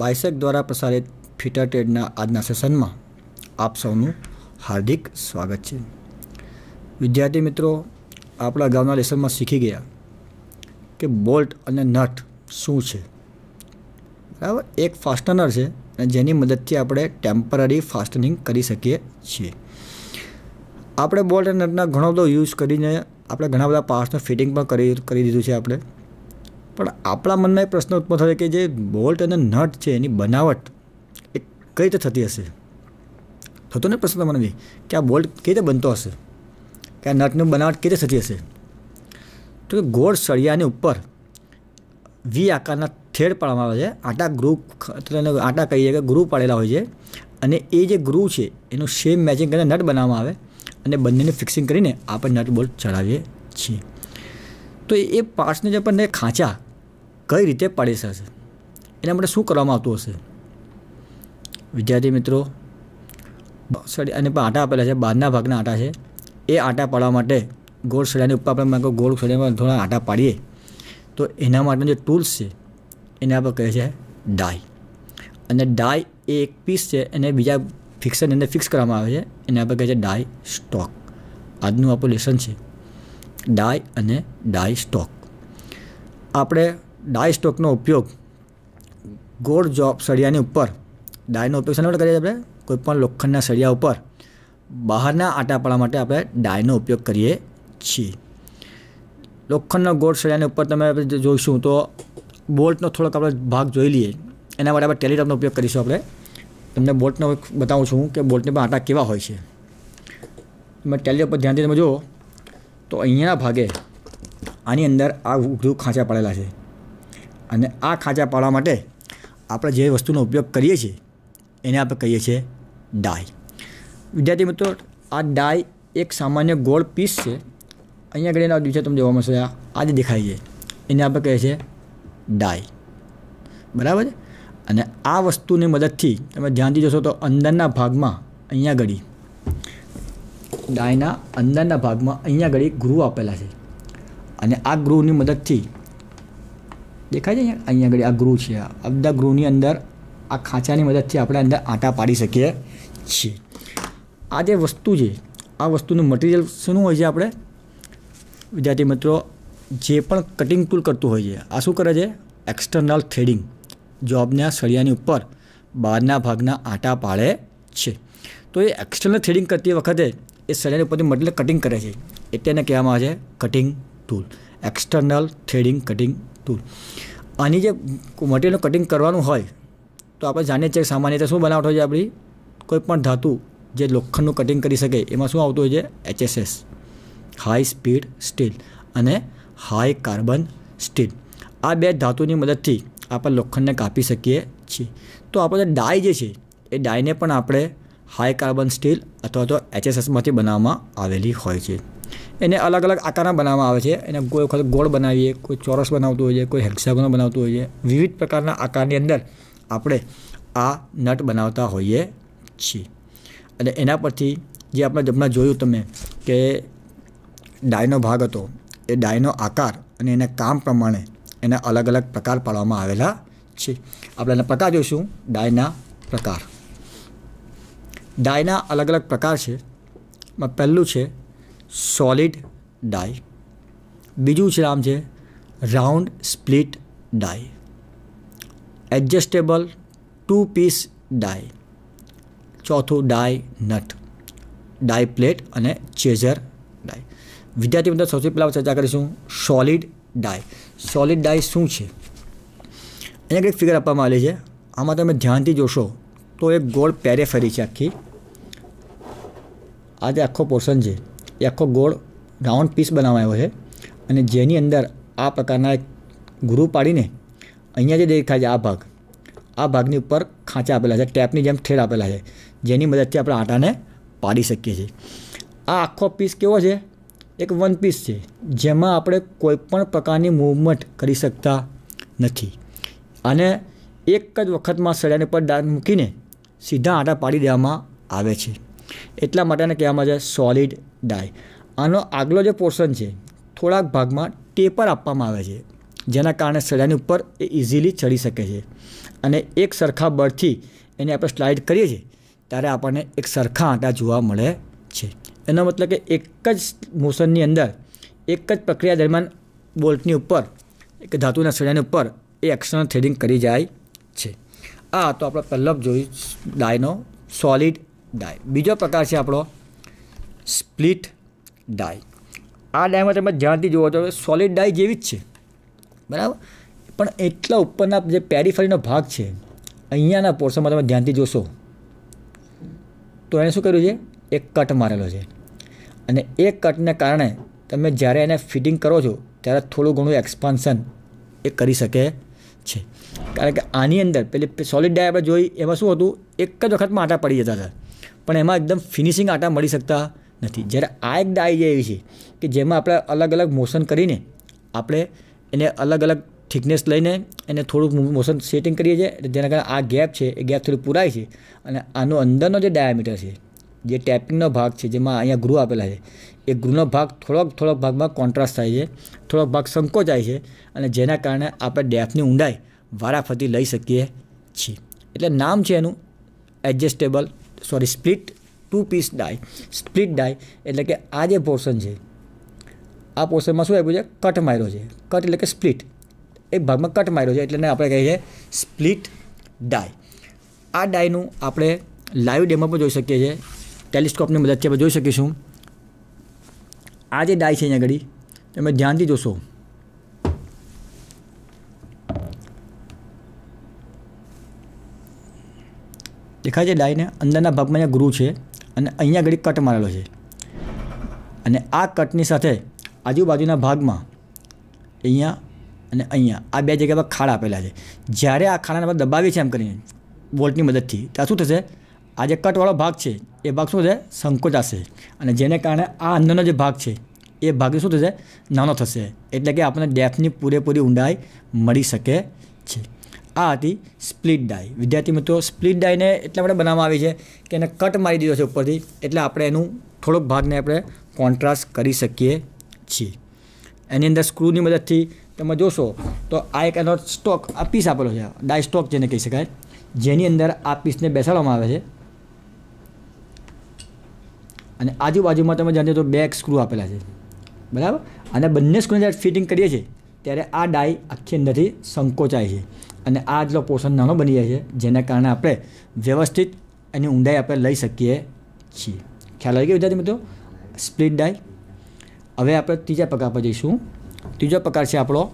બાયસેક દ્વારા પ્રસારિત ફીટર ટ્રેડના આજના સેશનમાં આપ સૌનું હાર્દિક સ્વાગત છે વિદ્યાર્થી મિત્રો આપણા ગામના લેસનમાં શીખી ગયા કે બોલ્ટ અને નટ શું છે બરાબર એક ફાસ્ટનર છે અને જેની મદદથી આપણે ટેમ્પરરી ફાસ્ટનિંગ કરી શકીએ છીએ આપણે બોલ્ટ અને નટના ઘણો બધો યુઝ કરીને આપણે ઘણા બધા પાર્ટ્સનું ફિટિંગ પણ કરી કરી દીધું છે આપણે પણ આપણા મનમાં એ પ્રશ્ન ઉત્પન્ન થયો કે જે બોલ્ટ અને નટ છે એની બનાવટ એ કઈ રીતે થતી હશે થતો ને પ્રશ્ન મને તમને કે આ બોલ્ટ કઈ રીતે બનતો હશે કે આ નટની બનાવટ કઈ રીતે થતી હશે તો કે ગોળ સળિયાની ઉપર વી આકારના થેડ પાડવામાં આવે છે આટા ગ્રુપ આટા કહીએ કે ગ્રુ પાડેલા હોય છે અને એ જે ગ્રુવ છે એનું સેમ મેચિંગ કરીને નટ બનાવવામાં આવે અને બંનેને ફિક્સિંગ કરીને આપણે નટ બોલ્ટ ચડાવીએ છીએ તો એ પાર્ટ્સને જે આપણને ખાંચા કઈ રીતે પાડી શકશે એના માટે શું કરવામાં આવતું હશે વિદ્યાર્થી મિત્રો સડી અને પણ આટા આપેલા છે બહારના ભાગના આટા છે એ આટા પાડવા માટે ગોળ સળિયાની ઉપર આપણે માનો ગોળ સળિયામાં થોડા આટા પાડીએ તો એના માટે જે ટૂલ્સ છે એને આપણે કહે છે ડાય અને ડાય એ એક પીસ છે એને બીજા ફિક્સન અંદર ફિક્સ કરવામાં આવે છે એને આપણે કહે છે ડાય સ્ટોક આજનું આપણું લેસન છે ડાય અને ડાય સ્ટોક આપણે ડાય સ્ટોકનો ઉપયોગ ગોળ જોબ સળિયાની ઉપર ડાયનો ઉપયોગ શાના માટે કરીએ આપણે કોઈપણ લોખંડના સળિયા ઉપર બહારના આટાપાળા માટે આપણે ડાયનો ઉપયોગ કરીએ છીએ લોખંડના ગોળ સળિયાની ઉપર તમે જોઈશું તો બોલ્ટનો થોડોક આપણે ભાગ જોઈ લઈએ એના માટે આપણે ટેલિટોપનો ઉપયોગ કરીશું આપણે તમને બોલ્ટનો બતાવું છું કે બોલ્ટની પણ આટા કેવા હોય છે તમે ટેલિટોપ પર ધ્યાનથી તમે જુઓ તો અહીંયાના ભાગે આની અંદર આ વધુ ખાંચા પડેલા છે અને આ ખાંચા પાડવા માટે આપણે જે વસ્તુનો ઉપયોગ કરીએ છીએ એને આપણે કહીએ છીએ ડાય વિદ્યાર્થી મિત્રો આ ડાય એક સામાન્ય ગોળ પીસ છે અહીંયા આગળ એના દિવસે તમને જોવા મળશે આ જ દેખાય છે એને આપણે કહીએ છીએ ડાય બરાબર અને આ વસ્તુની મદદથી તમે ધ્યાનથી જોશો તો અંદરના ભાગમાં અહીંયા આગળ ડાયના અંદરના ભાગમાં અહીંયા આગળ ગ્રુવ આપેલા છે અને આ ગ્રુવની મદદથી દેખાય છે અહીંયા આગળ આ ગ્રુવ છે આ બધા ગ્રુવની અંદર આ ખાંચાની મદદથી આપણે અંદર આંટા પાડી શકીએ છીએ આ જે વસ્તુ છે આ વસ્તુનું મટીરિયલ શું હોય છે આપણે વિદ્યાર્થી મિત્રો જે પણ કટિંગ ટૂલ કરતું હોય છે આ શું કરે છે એક્સટર્નલ થ્રેડિંગ જોબના સળિયાની ઉપર બહારના ભાગના આંટા પાડે છે તો એ એક્સટર્નલ થ્રેડિંગ કરતી વખતે એ સળિયાની ઉપરથી મટીરિયલ કટિંગ કરે છે એટલે એને કહેવામાં આવે છે cutting tool external threading cutting tool આની જે મટીરિયલનું કટિંગ કરવાનું હોય તો આપણે જાણીએ છીએ સામાન્ય રીતે શું બનાવટ હોય છે આપણી કોઈપણ ધાતુ જે લોખંડનું કટિંગ કરી શકે એમાં શું આવતું હોય છે એચએસએસ હાઈ સ્પીડ સ્ટીલ અને હાઈ કાર્બન સ્ટીલ આ બે ધાતુની મદદથી આપણે લોખંડને કાપી શકીએ છીએ તો આપણે ડાય જે છે એ ડાયને પણ આપણે હાઈ કાર્બન સ્ટીલ અથવા તો એચએસએસમાંથી બનાવવામાં આવેલી હોય છે એને અલગ અલગ આકારના બનાવવામાં આવે છે એને કોઈ વખત ગોળ બનાવીએ કોઈ ચોરસ બનાવતું હોય છે કોઈ હેક્સાગોનો બનાવતું હોય છે વિવિધ પ્રકારના આકારની અંદર આપણે આ નટ બનાવતા હોઈએ છીએ અને એના પરથી જે આપણે જમણા જોયું તમે કે ડાયનો ભાગ હતો એ ડાયનો આકાર અને એના કામ પ્રમાણે એના અલગ અલગ પ્રકાર પાડવામાં આવેલા છે આપણે એના પ્રકાર જોઈશું ડાયના પ્રકાર ડાયના અલગ અલગ પ્રકાર છે પહેલું છે સોલિડ ડાય બીજું છે નામ છે round split die adjustable two piece die ચોથું ડાય નટ ડાય પ્લેટ અને ચેઝર ડાય વિદ્યાર્થી મિત્રો સૌથી પહેલાં ચર્ચા કરીશું સોલિડ ડાય સોલિડ ડાય શું છે અહીંયા કંઈક ફિગર આપવામાં આવેલી છે આમાં તમે ધ્યાનથી જોશો તો એક ગોળ પેરેફેરી છે આખી આ જે આખો પોર્શન છે એ આખો ગોળ રાઉન્ડ પીસ બનાવાયો છે અને જેની અંદર આ પ્રકારના એક ગુરુ પાડીને અહીંયા જે દેખાય છે આ ભાગ આ ભાગની ઉપર ખાંચા આપેલા છે ટેપની જેમ ઠેર આપેલા છે જેની મદદથી આપણે આટાને પાડી શકીએ છીએ આ આખો પીસ કેવો છે એક વન પીસ છે જેમાં આપણે કોઈપણ પ્રકારની મૂવમેન્ટ કરી શકતા નથી અને એક જ વખતમાં સળિયાની પર મૂકીને સીધા આટા પાડી દેવામાં આવે છે એટલા માટેને કહેવામાં છે સોલિડ ડાય આનો આગલો જે પોર્શન છે થોડાક ભાગમાં ટેપર આપવામાં આવે છે જેના કારણે સળિયાની ઉપર એ ઇઝીલી ચડી શકે છે અને એક સરખા બળથી એને આપણે સ્લાઇડ કરીએ છીએ ત્યારે આપણને એક સરખા આંટા જોવા મળે છે એનો મતલબ કે એક જ મોશનની અંદર એક જ પ્રક્રિયા દરમિયાન બોલ્ટની ઉપર કે ધાતુના સળિયાની ઉપર એ એક્સટર્નલ થ્રેડિંગ કરી જાય છે આ તો આપણે પહેલાં જોઈ ડાયનો સોલિડ ડાય બીજો પ્રકાર છે આપણો સ્પ્લિટ ડાય આ ડાયમાં તમે ધ્યાનથી જુઓ તો સોલિડ ડાય જેવી જ છે બરાબર પણ એટલા ઉપરના જે પેરીફરીનો ભાગ છે અહીંયાના પોર્શનમાં તમે ધ્યાનથી જોશો તો એણે શું કર્યું છે એક કટ મારેલો છે અને એ કટને કારણે તમે જ્યારે એને ફિટિંગ કરો છો ત્યારે થોડું ઘણું એક્સપાન્સન એ કરી શકે છે કારણ કે આની અંદર પેલી સોલિડ ડાય આપણે જોઈ એમાં શું હતું એક જ વખતમાં આટા પડી જતા હતા પણ એમાં એકદમ ફિનિશિંગ આટા મળી શકતા નથી જ્યારે આ એક ડાઈ એવી છે કે જેમાં આપણે અલગ અલગ મોશન કરીને આપણે એને અલગ અલગ થિકનેસ લઈને એને થોડુંક મોશન સેટિંગ કરીએ છીએ જેના કારણે આ ગેપ છે એ ગેપ થોડું પૂરાય છે અને આનો અંદરનો જે ડાયામીટર છે જે ટેપિંગનો ભાગ છે જેમાં અહીંયા ગૃહ આપેલા છે એ ગ્રુનો ભાગ થોડોક થોડોક ભાગમાં કોન્ટ્રાસ્ટ થાય છે થોડોક ભાગ સંકોચાય છે અને જેના કારણે આપણે ડેફની ઊંડાઈ વારાફરતી લઈ શકીએ છીએ એટલે નામ છે એનું adjustable sorry split two piece die split die એટલે કે આ જે પોર્શન છે આ પોર્શનમાં શું આપ્યું છે કટ માર્યો છે કટ એટલે કે સ્પ્લિટ એક ભાગમાં કટ માર્યો છે એટલે આપણે કહીએ છીએ સ્પ્લિટ ડાય આ ડાયનું આપણે લાઈવ ડેમો પણ જોઈ શકીએ છીએ ટેલિસ્કોપની મદદથી આપણે જોઈ શકીશું આ જે ડાય છે અહીંયા આગળ તમે ધ્યાનથી જોશો દેખાય છે ડાઈને અંદરના ભાગમાં અહીંયા ગ્રૂ છે અને અહીંયા આગળ કટ મારેલો છે અને આ કટની સાથે આજુબાજુના ભાગમાં અહીંયા અને અહીંયા આ બે જગ્યા પર ખાડા આપેલા છે જ્યારે આ ખાડાને આપણે દબાવીએ છીએ એમ કરીને બોલ્ટની મદદથી ત્યાં શું થશે આ જે કટવાળો ભાગ છે એ ભાગ શું થશે સંકોચાશે અને જેને કારણે આ અંદરનો જે ભાગ છે એ ભાગ શું થશે નાનો થશે એટલે કે આપણને ડેફની પૂરેપૂરી ઊંડાઈ મળી શકે છે આ હતી સ્પ્લિટ ડાય વિદ્યાર્થી મિત્રો સ્પ્લિટ ડાયને એટલા માટે બનાવવામાં આવી છે કે એને કટ મારી દીધો છે ઉપરથી એટલે આપણે એનું થોડોક ભાગને આપણે કોન્ટ્રાસ્ટ કરી શકીએ છીએ એની અંદર સ્ક્રૂની મદદથી તમે જોશો તો આ એક એનો સ્ટોક આ પીસ આપેલો છે ડાય સ્ટોક જેને કહી શકાય જેની અંદર આ પીસને બેસાડવામાં આવે છે અને આજુબાજુમાં તમે જાણજો તો બે સ્ક્રૂ આપેલા છે બરાબર અને બંને સ્ક્રૂને જ્યારે ફિટિંગ કરીએ છીએ ત્યારે આ ડાય આખી અંદરથી સંકોચાય છે અને આ જેટલો પોર્શન નાનો બની જાય છે જેના કારણે આપણે વ્યવસ્થિત એની ઊંડાઈ આપણે લઈ શકીએ છીએ ખ્યાલ આવી ગયો વિદ્યાર્થી મિત્રો સ્પ્લિટ ડાય હવે આપણે ત્રીજા પ્રકાર પર જઈશું ત્રીજો પ્રકાર છે આપણો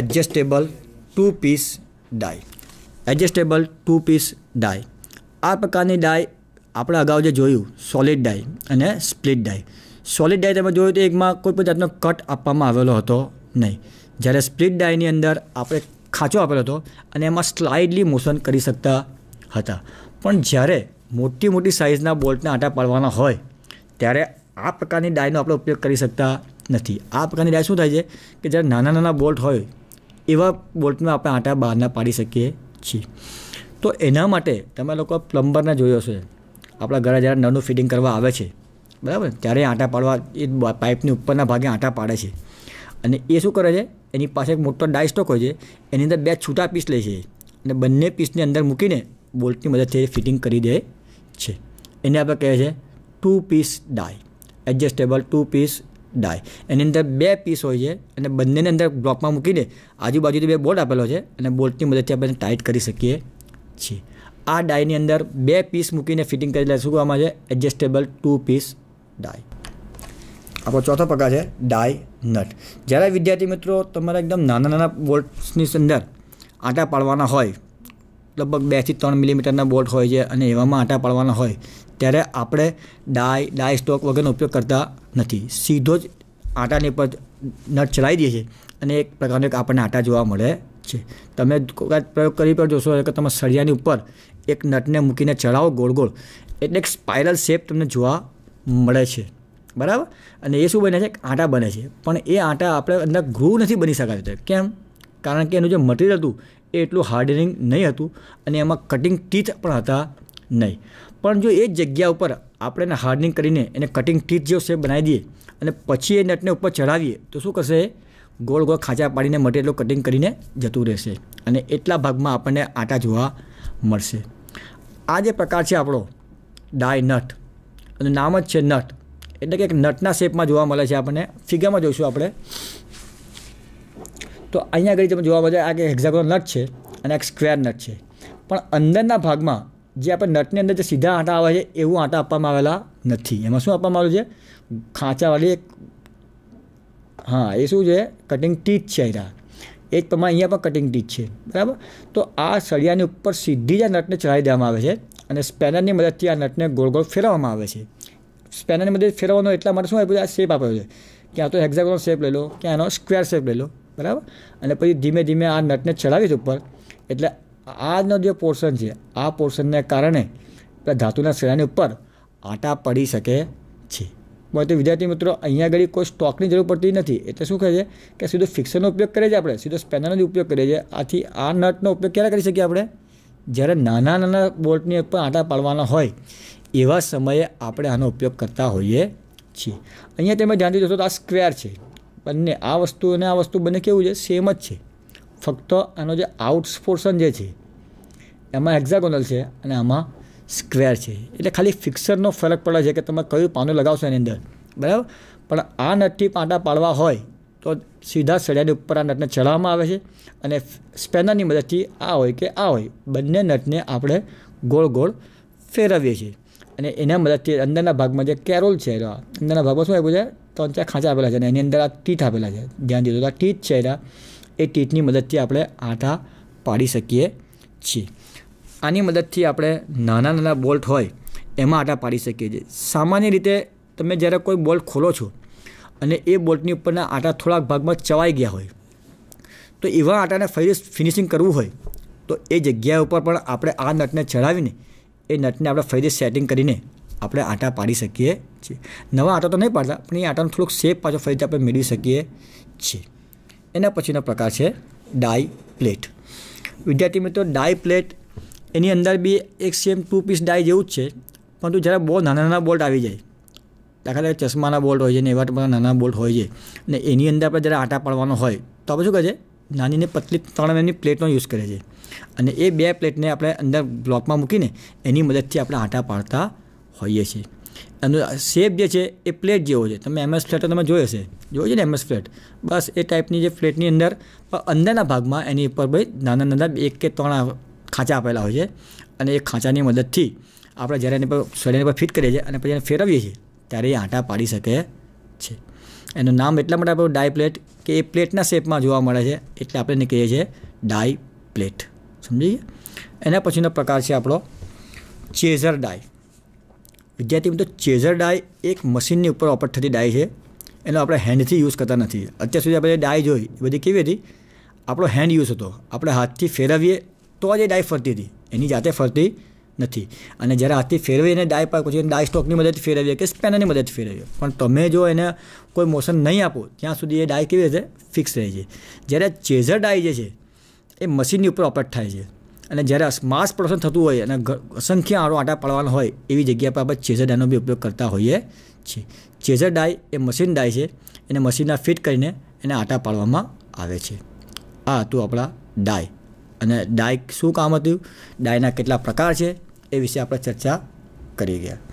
adjustable two piece die adjustable two piece die આ પ્રકારની ડાય આપણે અગાઉ જે જોયું સોલિડ ડાય અને સ્પ્લિટ ડાય સોલિડ ડાય તમે જોયું તો એકમાં કોઈ પણ જાતનો કટ આપવામાં આવેલો હતો નહીં જ્યારે સ્પ્લિટ ડાયની અંદર આપણે ખાંચો આપેલો હતો અને એમાં સ્લાઇડલી મોશન કરી શકતા હતા પણ જ્યારે મોટી મોટી સાઇઝના બોલ્ટને આટા પાડવાના હોય ત્યારે આ પ્રકારની ડાયનો આપણે ઉપયોગ કરી શકતા નથી આ પ્રકારની ડાય શું થાય છે કે જ્યારે નાના નાના બોલ્ટ હોય એવા બોલ્ટમાં આપણે આટા બહારના પાડી શકીએ છીએ તો એના માટે તમે લોકો પ્લમ્બરને જોયો છે આપણા ઘરે જ્યારે નાનું ફિટિંગ કરવા આવે છે બરાબર ત્યારે આટા પાડવા એ પાઇપની ઉપરના ભાગે આટા પાડે છે અને એ શું કરે છે અને આ પાછ એક મોટો ડાઈ સ્ટોક હોય છે એની અંદર બે છૂટા પીસ લે છે અને બંને પીસ ને અંદર મૂકીને બોલ્ટ ની મદદ થી ફિટિંગ કરી દે છે એને આપણે કહે છે 2 પીસ ડાઈ એડજેસ્ટેબલ 2 પીસ ડાઈ એની અંદર બે પીસ હોય છે અને બંનેને અંદર બ્લોક માં મૂકીને આજુબાજુ તો બે બોલ્ટ આપેલા છે અને બોલ્ટ ની મદદ થી આપણે ટાઈટ કરી સકીએ છે આ ડાઈ ની અંદર બે પીસ મૂકીને ફિટિંગ કરી લેશું આમાં છે એડજેસ્ટેબલ 2 પીસ ડાઈ આપણો ચોથો પ્રકાર છે ડાય નટ જ્યારે વિદ્યાર્થી મિત્રો તમારા એકદમ નાના નાના બોલ્ટ્સની અંદર આટા પાડવાના હોય લગભગ બેથી ત્રણ મિલીમીટરના બોલ્ટ હોય છે અને એવામાં આટા પાડવાના હોય ત્યારે આપણે ડાય ડાય સ્ટોક વગરનો ઉપયોગ કરતા નથી સીધો જ આટાની પર નટ ચલાવી દઈએ છીએ અને એક પ્રકારનો એક આપણને આટા જોવા મળે છે તમે કદાચ પ્રયોગ કરી પણ જોશો કે તમે સળિયાની ઉપર એક નટને મૂકીને ચડાવો ગોળ ગોળ એટલે એક સ્પાઇરલ શેપ તમને જોવા મળે છે બરાબર અને એ શું બને છે આટા બને છે પણ એ આટા આપણે અંદર ગ્રો નથી બની શકાય કેમ કારણ કે એનું જે મટીરિયલ હતું એ એટલું હાર્ડનિંગ નહીં હતું અને એમાં કટિંગ ટીથ પણ હતા નહીં પણ જો એ જ જગ્યા ઉપર આપણે એને હાર્ડનિંગ કરીને એને કટિંગ ટીથ જેવો શેપ બનાવી દઈએ અને પછી એ નટને ઉપર ચડાવીએ તો શું કરશે ગોળ ગોળ ખાંચા પાડીને મટીરિયલ કટિંગ કરીને જતું રહેશે અને એટલા ભાગમાં આપણને આટા જોવા મળશે આ જે પ્રકાર છે આપણો ડાય નટ અને નામ જ છે નટ એટલે કે એક નટના શેપમાં જોવા મળે છે આપણને ફિગામાં જોઈશું આપણે તો અહીંયા આગળ તમે જોવા મળે આ કે હેક્ઝાગોનલ નટ છે અને એક સ્ક્વેર નટ છે પણ અંદરના ભાગમાં જે આપણે નટની અંદર જે સીધા આંટા આવે છે એવું આંટા આપવામાં આવેલા નથી એમાં શું આપવામાં આવ્યું છે ખાંચાવાળી એક હા એ શું છે કટિંગ ટીચ છે અહીંયા એ જ પ્રમાણે અહીંયા પણ કટિંગ ટીચ છે બરાબર તો આ સળિયાની ઉપર સીધી જ આ નટને ચડાવી દેવામાં આવે છે અને સ્પેનરની મદદથી આ નટને ગોળ ગોળ ફેરવવામાં આવે છે સ્પેનરની મદદ ફેરવવાનો એટલા માટે શું આપ્યું આ શેપ આપ્યો છે ક્યાં તો હેક્ઝાગોન શેપ લઈ લો ક્યાં એનો સ્ક્વેર શેપ લઈ લો બરાબર અને પછી ધીમે ધીમે આ નટને ચડાવીશ ઉપર એટલે આજનો જે પોર્શન છે આ પોર્શનને કારણે ધાતુના શેરાની ઉપર આટા પડી શકે છે બરાબર તો વિદ્યાર્થી મિત્રો અહીંયા આગળ કોઈ સ્ટોકની જરૂર પડતી નથી એટલે શું કહે છે કે સીધો ફિક્સરનો ઉપયોગ કરીએ છીએ આપણે સીધો સ્પેનરનો જ ઉપયોગ કરીએ છીએ આથી આ નટનો ઉપયોગ ક્યારે કરી શકીએ આપણે જ્યારે નાના નાના બોલ્ટની ઉપર આટા પાડવાના હોય એવા સમયે આપણે આનો ઉપયોગ કરતા હોઈએ છીએ અહીંયા તમે ધ્યાનથી જોશો તો આ સ્ક્વેર છે બંને આ વસ્તુ અને આ વસ્તુ બંને કેવું છે સેમ જ છે ફક્ત આનો જે આઉટ્સ પોર્શન જે છે એમાં હેક્ઝાગોનલ છે અને આમાં સ્ક્વેર છે એટલે ખાલી ફિક્સરનો ફરક પડે છે કે તમે કયું પાનું લગાવશો એની અંદર બરાબર પણ આ નટથી પાટા પાડવા હોય તો સીધા સળિયાની ઉપર આ નટને ચડાવવામાં આવે છે અને સ્પેનરની મદદથી આ હોય કે આ હોય બંને નટને આપણે ગોળ ગોળ ફેરવીએ છીએ અને એના મદદથી અંદરના ભાગમાં જે કેરોલ છે એના અંદરના ભાગમાં શું આપ્યું છે ત્રણ ચાર ખાંચા આપેલા છે અને એની અંદર આ ટીથ આપેલા છે ધ્યાન દીધું આ ટીથ છે એના એ ટીથની મદદથી આપણે આટા પાડી શકીએ છીએ આની મદદથી આપણે નાના નાના બોલ્ટ હોય એમાં આટા પાડી શકીએ છીએ સામાન્ય રીતે તમે જ્યારે કોઈ બોલ્ટ ખોલો છો અને એ બોલ્ટની ઉપરના આટા થોડાક ભાગમાં ચવાઈ ગયા હોય તો એવા આટાને ફરી ફિનિશિંગ કરવું હોય તો એ જગ્યા ઉપર પણ આપણે આ નટને ચડાવીને એ નટને આપણે ફરીથી સેટિંગ કરીને આપણે આટા પાડી શકીએ છીએ નવા આટા તો નહીં પાડતા પણ એ આટાનો થોડુંક શેપ પાછો ફરીથી આપણે મેળવી શકીએ છીએ એના પછીનો પ્રકાર છે ડાય પ્લેટ વિદ્યાર્થી મિત્રો ડાય પ્લેટ એની અંદર બી એક સેમ ટુ પીસ ડાય જેવું જ છે પરંતુ જ્યારે બહુ નાના નાના બોલ્ટ આવી જાય દાખલા તરીકે ચશ્માના બોલ્ટ હોય છે ને એવા નાના બોલ્ટ હોય છે ને એની અંદર આપણે જ્યારે આટા પાડવાનો હોય તો આપણે શું કહે છે નાનીને પતલી ત્રણ એમની પ્લેટનો યુઝ કરે છે અને એ બે પ્લેટને આપણે અંદર બ્લોકમાં મૂકીને એની મદદથી આપણે આટા પાડતા હોઈએ છીએ એનો શેપ જે છે એ પ્લેટ જેવો છે તમે એમએસ ફ્લેટ તમે જોયો હશે જોયો છે ને એમએસ ફ્લેટ બસ એ ટાઈપની જે ફ્લેટની અંદર અંદરના ભાગમાં એની ઉપર ભાઈ નાના નાના એક કે ત્રણ ખાંચા આપેલા હોય છે અને એ ખાંચાની મદદથી આપણે જ્યારે એની પર શરીરની પર ફિટ કરીએ છીએ અને પછી એને ફેરવીએ છીએ ત્યારે એ આંટા પાડી શકે છે એનું નામ એટલા માટે આપણું ડાય પ્લેટ કે એ પ્લેટના શેપમાં જોવા મળે છે એટલે આપણે એને કહીએ છીએ ડાય પ્લેટ સમજી એના પછીનો પ્રકાર છે આપણો ચેઝર ડાય વિદ્યાર્થી મિત્રો ચેઝર ડાય એક મશીનની ઉપર ઓપર થતી ડાય છે એનો આપણે હેન્ડથી યુઝ કરતા નથી અત્યાર સુધી આપણે ડાય જોઈ એ બધી કેવી હતી આપણો હેન્ડ યુઝ હતો આપણે હાથથી ફેરવીએ તો જ એ ડાય ફરતી હતી એની જાતે ફરતી નથી અને જ્યારે હાથથી ફેરવી એને ડાય પર પછી ડાય સ્ટોકની મદદથી ફેરવીએ કે સ્પેનરની મદદથી ફેરવીએ પણ તમે જો એને કોઈ મોશન નહીં આપો ત્યાં સુધી એ ડાય કેવી રીતે ફિક્સ રહે છે જ્યારે ચેઝર ડાય જે છે એ મશીનની ઉપર ઓપરેટ થાય છે અને જ્યારે માસ પ્રોડક્શન થતું હોય અને અસંખ્ય આડો આટા પાડવાનો હોય એવી જગ્યા પર આપણે ચેઝર ડાયનો બી ઉપયોગ કરતા હોઈએ છીએ ચેઝર ડાય એ મશીન ડાય છે એને મશીનના ફિટ કરીને એને આટા પાડવામાં આવે છે આ હતું આપણા ડાય અને ડાય શું કામ હતું ડાયના કેટલા પ્રકાર છે એ વિશે આપણે ચર્ચા કરી ગયા